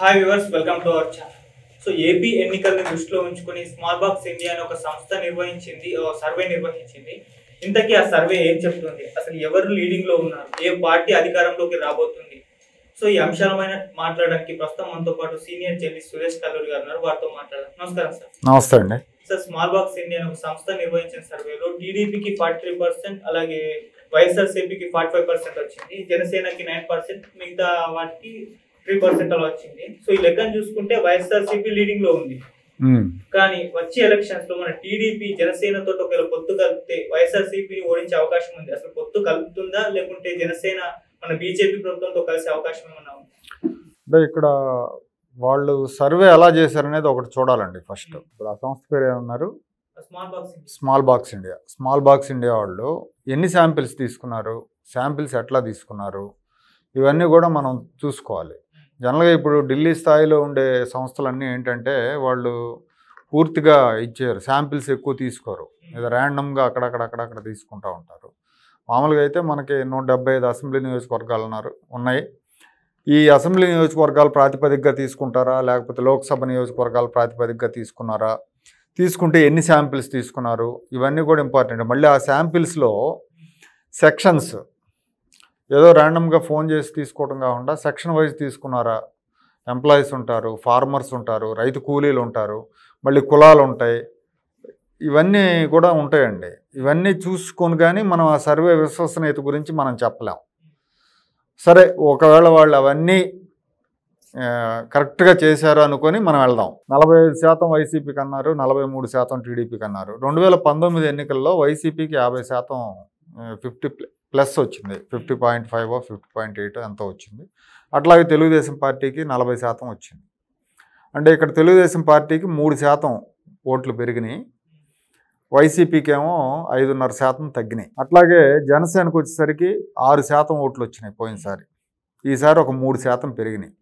hi viewers welcome to our channel so AP ఎన్నికలను దృష్టిలో ఉంచుకొని స్మాల్ బాక్స్ ఇండియా అనే ఒక సంస్థ నిర్వహించింది సర్వే నిర్వహించింది ఇంతకీ ఆ సర్వే ఏం చెప్తుంది అసలు ఎవరు లీడింగ్లో ఉన్నారు ఏ పార్టీ అధికారంలోకి రాబోతుంది సో ఈ అంశాలపైన మాట్లాడడానికి ప్రస్తుతం మనతో పాటు సీనియర్ జర్నలిస్ట్ సురేష్ కల్లూరి గారు ఉన్నారు వారితో మాట్లాడారు నమస్కారం సార్ నమస్తే అండి సార్ స్మాల్ బాక్స్ ఇండియా అనే ఒక సంస్థ నిర్వహించిన సర్వేలో టీడీపీకి ఫార్టీ త్రీ పర్సెంట్ అలాగే వైఎస్ఆర్సీపీకి ఫార్టీ ఫైవ్ పర్సెంట్ వచ్చింది జనసేనకి నైన్ పర్సెంట్ మిగతా వాటికి త్రీ పర్సెంట్ అలా వచ్చింది సో ఈ లెక్కను చూసుకుంటే వైఎస్ఆర్సీపీ లీడింగ్ లో ఉంది కానీ వచ్చే ఎలక్షన్స్ లో మన టీడీపీ జనసేన తోటి ఒకవేళ పొత్తు కలిపితే వైఎస్ఆర్సీపీని ఓడించే అవకాశం ఉంది అసలు పొత్తు కలుపుతుందా లేకుంటే జనసేన మన బీజేపీ ప్రభుత్వంతో కలిసే అవకాశం ఏమన్నా అంటే ఇక్కడ వాళ్ళు సర్వే ఎలా చేశారనేది ఒకటి చూడాలండి ఫస్ట్ ఇప్పుడు ఆ సంస్థ పేరు ఏమన్నారు small box India small box India వాళ్ళు ఎన్ని శాంపిల్స్ తీసుకున్నారు శాంపిల్స్ ఎట్లా తీసుకున్నారు ఇవన్నీ కూడా మనం చూసుకోవాలి జనరల్గా ఇప్పుడు ఢిల్లీ స్థాయిలో ఉండే సంస్థలన్నీ ఏంటంటే వాళ్ళు పూర్తిగా ఇచ్చారు శాంపిల్స్ ఎక్కువ తీసుకోరు లేదా ర్యాండమ్గా అక్కడక్కడ అక్కడక్కడ తీసుకుంటూ ఉంటారు మామూలుగా అయితే మనకి నూట డెబ్బై ఐదు అసెంబ్లీ నియోజకవర్గాలు ఉన్నారు ఉన్నాయి ఈ అసెంబ్లీ నియోజకవర్గాలు ప్రాతిపదికగా తీసుకుంటారా లేకపోతే లోక్సభ నియోజకవర్గాలు ప్రాతిపదికగా తీసుకున్నారా తీసుకుంటే ఎన్ని శాంపిల్స్ తీసుకున్నారు ఇవన్నీ కూడా ఇంపార్టెంట్ మళ్ళీ ఆ శాంపిల్స్లో సెక్షన్స్ ఏదో ర్యాండమ్గా ఫోన్ చేసి తీసుకోవడం కాకుండా సెక్షన్ వైజ్ తీసుకున్నారా ఎంప్లాయీస్ ఉంటారు ఫార్మర్స్ ఉంటారు రైతు కూలీలు ఉంటారు మళ్ళీ కులాలు ఉంటాయి ఇవన్నీ కూడా ఉంటాయండి ఇవన్నీ చూసుకొని కానీ మనం ఆ సర్వే విశ్వసనీయత గురించి మనం చెప్పలేం సరే ఒకవేళ వాళ్ళు అవన్నీ కరెక్ట్గా చేశారు అనుకొని మనం వెళ్దాం నలభై ఐదు శాతం వైసీపీకి అన్నారు నలభై మూడు శాతం టీడీపీకి అన్నారు రెండు వేల పంతొమ్మిది ఎన్నికల్లో వైసీపీకి యాభై శాతం ఫిఫ్టీ ప్లస్ వచ్చింది fifty point five fifty point eight ఎంత వచ్చింది అట్లాగే తెలుగుదేశం పార్టీకి నలభై శాతం వచ్చింది అంటే ఇక్కడ తెలుగుదేశం పార్టీకి మూడు శాతం ఓట్లు పెరిగినాయి వైసీపీకి ఏమో ఐదున్నర శాతం తగ్గినాయి అట్లాగే జనసేనకు వచ్చేసరికి ఆరు శాతం ఓట్లు వచ్చినాయి పోయినసారి ఈసారి ఒక మూడు శాతం పెరిగినాయి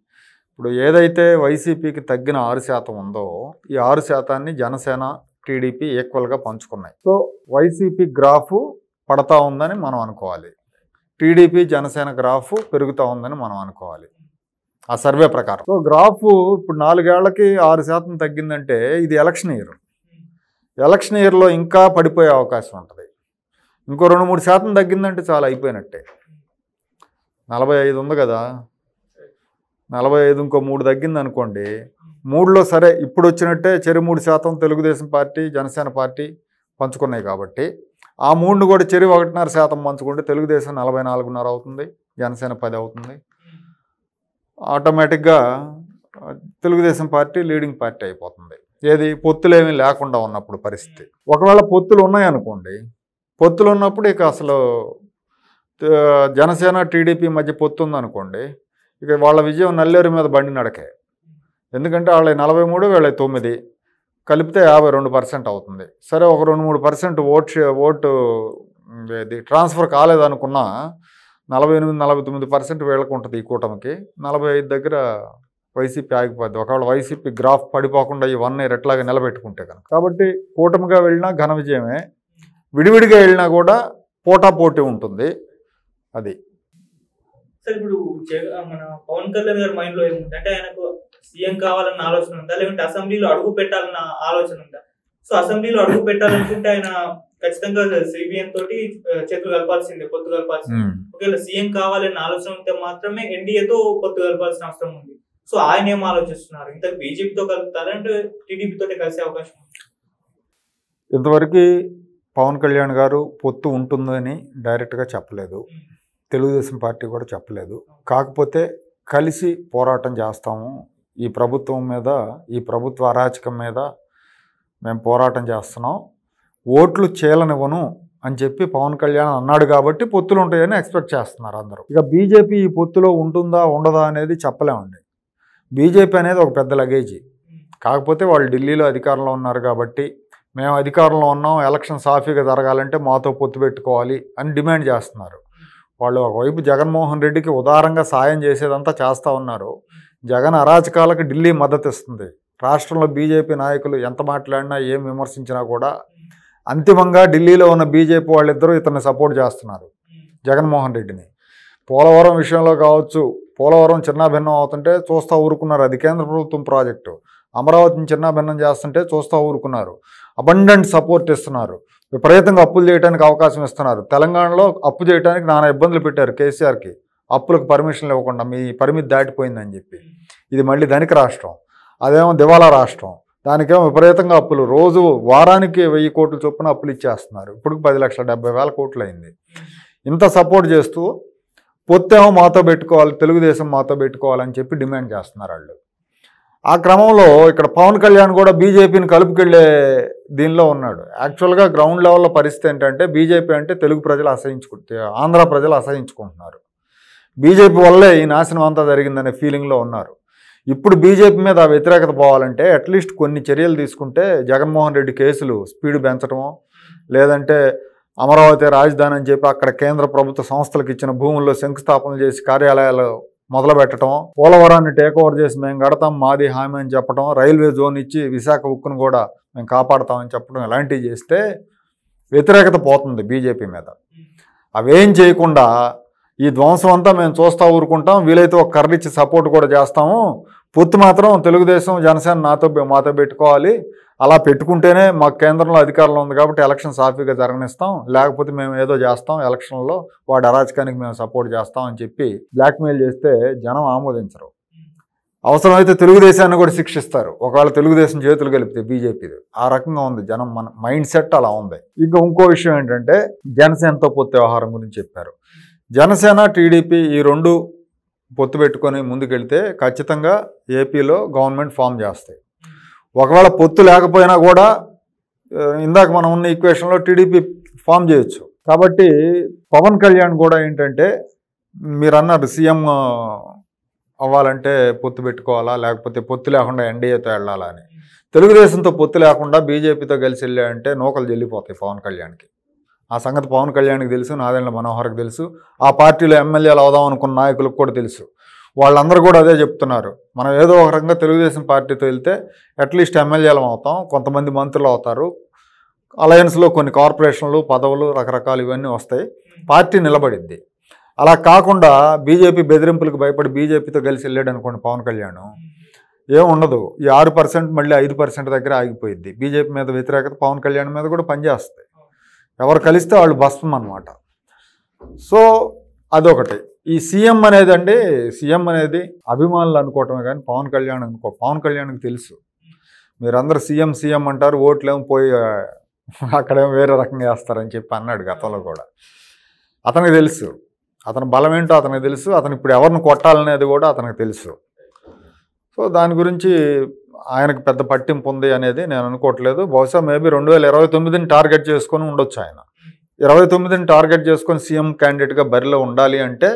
ఇప్పుడు ఏదైతే వైసీపీకి తగ్గిన ఆరు శాతం ఉందో ఈ ఆరు శాతాన్ని జనసేన టీడీపీ ఈక్వల్గా పంచుకున్నాయి సో వైసీపీ గ్రాఫ్ పడతా ఉందని మనం అనుకోవాలి టీడీపీ జనసేన గ్రాఫ్ పెరుగుతూ ఉందని మనం అనుకోవాలి ఆ సర్వే ప్రకారం సో గ్రాఫ్ ఇప్పుడు నాలుగేళ్లకి ఆరు శాతం తగ్గిందంటే ఇది ఎలక్షన్ ఇయర్ ఎలక్షన్ ఇయర్లో ఇంకా పడిపోయే అవకాశం ఉంటుంది ఇంకో రెండు మూడు శాతం తగ్గిందంటే చాలా అయిపోయినట్టే నలభై ఐదు ఉంది కదా నలభై ఐదు ఇంకో మూడు తగ్గింది అనుకోండి మూడులో సరే ఇప్పుడు వచ్చినట్టే చెరు మూడు శాతం తెలుగుదేశం పార్టీ జనసేన పార్టీ పంచుకున్నాయి కాబట్టి ఆ మూడును కూడా చెరువు ఒకటిన్నర శాతం పంచుకుంటే తెలుగుదేశం నలభై నాలుగున్నర అవుతుంది జనసేన పది అవుతుంది ఆటోమేటిక్గా తెలుగుదేశం పార్టీ లీడింగ్ పార్టీ అయిపోతుంది ఏది పొత్తులేమీ లేకుండా ఉన్నప్పుడు పరిస్థితి ఒకవేళ పొత్తులు ఉన్నాయనుకోండి పొత్తులు ఉన్నప్పుడు ఇక అసలు జనసేన టీడీపీ మధ్య పొత్తు ఉందనుకోండి ఇక వాళ్ళ విజయం నల్లేరు మీద బండి నడకే ఎందుకంటే వాళ్ళ నలభై మూడు వీళ్ళ తొమ్మిది కలిపితే యాభై రెండు పర్సెంట్ అవుతుంది సరే ఒక రెండు మూడు పర్సెంట్ ఓట్ ఓటు ఇది ట్రాన్స్ఫర్ కాలేదనుకున్నా నలభై ఎనిమిది నలభై తొమ్మిది పర్సెంట్ వీళ్ళకు ఉంటుంది ఈ కూటమికి నలభై ఐదు దగ్గర వైసీపీ ఆగిపోద్ది ఒకవేళ వైసీపీ గ్రాఫ్ పడిపోకుండా ఈ వన్ ఇయర్ నిలబెట్టుకుంటే కనుక కాబట్టి కూటమిగా వెళ్ళినా ఘన విజయమే విడివిడిగా వెళ్ళినా కూడా పోటాపోటీ ఉంటుంది అది సార్ ఇప్పుడు మన పవన్ కళ్యాణ్ గారు మైండ్లో ఏముంది అంటే ఆయనకు సీఎం కావాలన్న ఆలోచన ఉందా లేకుంటే అసెంబ్లీలో అడుగు పెట్టాలన్న ఆలోచన ఉందా సో అసెంబ్లీలో అడుగు పెట్టాలనుకుంటే ఆయన ఖచ్చితంగా సిబిఎం తోటి చేతులు కలపాల్సిందే పొత్తు కలపాల్సిందే ఒకవేళ సీఎం కావాలన్న ఆలోచన ఉంటే మాత్రమే ఎన్డీఏతో పొత్తు కలపాల్సిన అవసరం ఉంది సో ఆయన ఏం ఆలోచిస్తున్నారు ఇంత బీజేపీతో కలుపుతారంటే తోటి కలిసే అవకాశం ఉంది ఇంతవరకు పవన్ కళ్యాణ్ గారు పొత్తు ఉంటుందని డైరెక్ట్గా చెప్పలేదు తెలుగుదేశం పార్టీ కూడా చెప్పలేదు కాకపోతే కలిసి పోరాటం చేస్తాము ఈ ప్రభుత్వం మీద ఈ ప్రభుత్వ అరాచకం మీద మేము పోరాటం చేస్తున్నాం ఓట్లు చేయలనివ్వను అని చెప్పి పవన్ కళ్యాణ్ అన్నాడు కాబట్టి పొత్తులు ఉంటాయని ఎక్స్పెక్ట్ చేస్తున్నారు అందరూ ఇక బీజేపీ ఈ పొత్తులో ఉంటుందా ఉండదా అనేది చెప్పలేమండి బీజేపీ అనేది ఒక పెద్ద లగేజీ కాకపోతే వాళ్ళు ఢిల్లీలో అధికారంలో ఉన్నారు కాబట్టి మేము అధికారంలో ఉన్నాం ఎలక్షన్ సాఫీగా జరగాలంటే మాతో పొత్తు పెట్టుకోవాలి అని డిమాండ్ చేస్తున్నారు వాళ్ళు ఒకవైపు జగన్మోహన్ రెడ్డికి ఉదారంగా సాయం చేసేదంతా చేస్తూ ఉన్నారు జగన్ అరాచకాలకు ఢిల్లీ మద్దతు ఇస్తుంది రాష్ట్రంలో బీజేపీ నాయకులు ఎంత మాట్లాడినా ఏం విమర్శించినా కూడా అంతిమంగా ఢిల్లీలో ఉన్న బీజేపీ వాళ్ళిద్దరూ ఇతన్ని సపోర్ట్ చేస్తున్నారు జగన్మోహన్ రెడ్డిని పోలవరం విషయంలో కావచ్చు పోలవరం చిన్నాభిన్నం అవుతుంటే చూస్తూ ఊరుకున్నారు అది కేంద్ర ప్రభుత్వం ప్రాజెక్టు అమరావతిని చిన్నాభిన్నం చేస్తుంటే చూస్తూ ఊరుకున్నారు అబండెంట్ సపోర్ట్ ఇస్తున్నారు విపరీతంగా అప్పులు చేయడానికి అవకాశం ఇస్తున్నారు తెలంగాణలో అప్పు చేయడానికి నానా ఇబ్బందులు పెట్టారు కేసీఆర్కి అప్పులకు పర్మిషన్లు ఇవ్వకుండా మీ పరిమితి దాటిపోయిందని చెప్పి ఇది మళ్ళీ ధనిక రాష్ట్రం అదేమో దివాలా రాష్ట్రం దానికేమో విపరీతంగా అప్పులు రోజు వారానికి వెయ్యి కోట్ల చొప్పున అప్పులు ఇచ్చేస్తున్నారు ఇప్పుడు పది లక్షల డెబ్బై వేల కోట్లు అయింది ఇంత సపోర్ట్ చేస్తూ పొత్తేమో మాతో పెట్టుకోవాలి తెలుగుదేశం మాతో పెట్టుకోవాలని చెప్పి డిమాండ్ చేస్తున్నారు వాళ్ళు ఆ క్రమంలో ఇక్కడ పవన్ కళ్యాణ్ కూడా బీజేపీని కలుపుకెళ్లే దీనిలో ఉన్నాడు యాక్చువల్గా గ్రౌండ్ లెవెల్లో పరిస్థితి ఏంటంటే బీజేపీ అంటే తెలుగు ప్రజలు అసహించుకుంటే ఆంధ్ర ప్రజలు అసహించుకుంటున్నారు బీజేపీ వల్లే ఈ నాశనం అంతా జరిగిందనే ఫీలింగ్లో ఉన్నారు ఇప్పుడు బీజేపీ మీద వ్యతిరేకత పోవాలంటే అట్లీస్ట్ కొన్ని చర్యలు తీసుకుంటే జగన్మోహన్ రెడ్డి కేసులు స్పీడ్ పెంచడమో లేదంటే అమరావతి రాజధాని అని చెప్పి అక్కడ కేంద్ర ప్రభుత్వ సంస్థలకు ఇచ్చిన భూముల్లో శంకుస్థాపనలు చేసి కార్యాలయాలు మొదలు పెట్టడం పోలవరాన్ని టేక్ ఓవర్ చేసి మేము కడతాం మాది హామీ అని చెప్పడం రైల్వే జోన్ ఇచ్చి విశాఖ ఉక్కును కూడా మేము కాపాడతామని చెప్పడం ఇలాంటివి చేస్తే వ్యతిరేకత పోతుంది బీజేపీ మీద అవేం చేయకుండా ఈ ధ్వంసం అంతా మేము చూస్తూ ఊరుకుంటాం వీలైతే ఒక కర్రిచ్చి సపోర్ట్ కూడా చేస్తాము పొత్తు మాత్రం తెలుగుదేశం జనసేన నాతో మాతో పెట్టుకోవాలి అలా పెట్టుకుంటేనే మాకు కేంద్రంలో అధికారంలో ఉంది కాబట్టి ఎలక్షన్ సాఫీగా జరగనిస్తాం లేకపోతే మేము ఏదో చేస్తాం ఎలక్షన్లో వాడి అరాచకానికి మేము సపోర్ట్ చేస్తాం అని చెప్పి బ్లాక్మెయిల్ చేస్తే జనం ఆమోదించరు అవసరమైతే తెలుగుదేశాన్ని కూడా శిక్షిస్తారు ఒకవేళ తెలుగుదేశం చేతులు కలిపితే బీజేపీది ఆ రకంగా ఉంది జనం మన మైండ్ సెట్ అలా ఉంది ఇంకా ఇంకో విషయం ఏంటంటే జనసేనతో పొత్తు వ్యవహారం గురించి చెప్పారు జనసేన టీడీపీ ఈ రెండు పొత్తు పెట్టుకొని ముందుకెళ్తే ఖచ్చితంగా ఏపీలో గవర్నమెంట్ ఫామ్ చేస్తాయి ఒకవేళ పొత్తు లేకపోయినా కూడా ఇందాక మనం ఉన్న ఈక్వేషన్లో టీడీపీ ఫామ్ చేయొచ్చు కాబట్టి పవన్ కళ్యాణ్ కూడా ఏంటంటే మీరు అన్నారు సీఎం అవ్వాలంటే పొత్తు పెట్టుకోవాలా లేకపోతే పొత్తు లేకుండా ఎన్డీఏతో వెళ్ళాలా అని తెలుగుదేశంతో పొత్తు లేకుండా బీజేపీతో కలిసి వెళ్ళాయంటే నూకలు చెల్లిపోతాయి పవన్ కళ్యాణ్కి ఆ సంగతి పవన్ కళ్యాణ్కి తెలుసు నాదెండ్ల మనోహర్కి తెలుసు ఆ పార్టీలో ఎమ్మెల్యేలు అవుదాం అనుకున్న నాయకులకు కూడా తెలుసు వాళ్ళందరూ కూడా అదే చెప్తున్నారు మనం ఏదో ఒక రకంగా తెలుగుదేశం పార్టీతో వెళ్తే అట్లీస్ట్ ఎమ్మెల్యేలం అవుతాం కొంతమంది మంత్రులు అవుతారు అలయన్స్లో కొన్ని కార్పొరేషన్లు పదవులు రకరకాలు ఇవన్నీ వస్తాయి పార్టీ నిలబడిద్ది అలా కాకుండా బీజేపీ బెదిరింపులకు భయపడి బీజేపీతో కలిసి వెళ్ళాడు అనుకోండి పవన్ కళ్యాణ్ ఏముండదు ఈ ఆరు పర్సెంట్ మళ్ళీ ఐదు పర్సెంట్ దగ్గర ఆగిపోయింది బీజేపీ మీద వ్యతిరేకత పవన్ కళ్యాణ్ మీద కూడా పనిచేస్తాయి ఎవరు కలిస్తే వాళ్ళు భస్మం అనమాట సో అదొకటి ఈ సీఎం అనేది అండి సీఎం అనేది అభిమానులు అనుకోవటమే కానీ పవన్ కళ్యాణ్ అనుకో పవన్ కళ్యాణ్కి తెలుసు మీరందరూ సీఎం సీఎం అంటారు ఓట్లేమో పోయి అక్కడేమో వేరే రకంగా వేస్తారని చెప్పి అన్నాడు గతంలో కూడా అతనికి తెలుసు అతని బలం ఏంటో అతనికి తెలుసు అతను ఇప్పుడు ఎవరిని కొట్టాలనేది కూడా అతనికి తెలుసు సో దాని గురించి ఆయనకు పెద్ద పట్టింపు ఉంది అనేది నేను అనుకోవట్లేదు బహుశా మేబీ రెండు వేల ఇరవై తొమ్మిదిని టార్గెట్ చేసుకొని ఉండొచ్చు ఆయన ఇరవై తొమ్మిదిని టార్గెట్ చేసుకొని సీఎం క్యాండిడేట్గా బరిలో ఉండాలి అంటే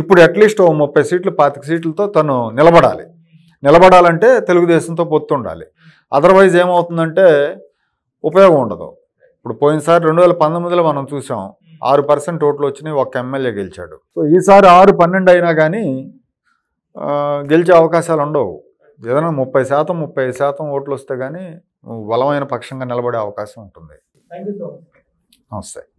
ఇప్పుడు అట్లీస్ట్ ఓ ముప్పై సీట్లు పాతిక సీట్లతో తను నిలబడాలి నిలబడాలంటే తెలుగుదేశంతో పొత్తు ఉండాలి అదర్వైజ్ ఏమవుతుందంటే ఉపయోగం ఉండదు ఇప్పుడు పోయినసారి రెండు వేల పంతొమ్మిదిలో మనం చూసాం ఆరు పర్సెంట్ ఓట్లు వచ్చినాయి ఒక ఎమ్మెల్యే గెలిచాడు సో ఈసారి ఆరు పన్నెండు అయినా కానీ గెలిచే అవకాశాలు ఉండవు ఏదైనా ముప్పై శాతం ముప్పై శాతం ఓట్లు వస్తే కానీ బలమైన పక్షంగా నిలబడే అవకాశం ఉంటుంది నమస్తే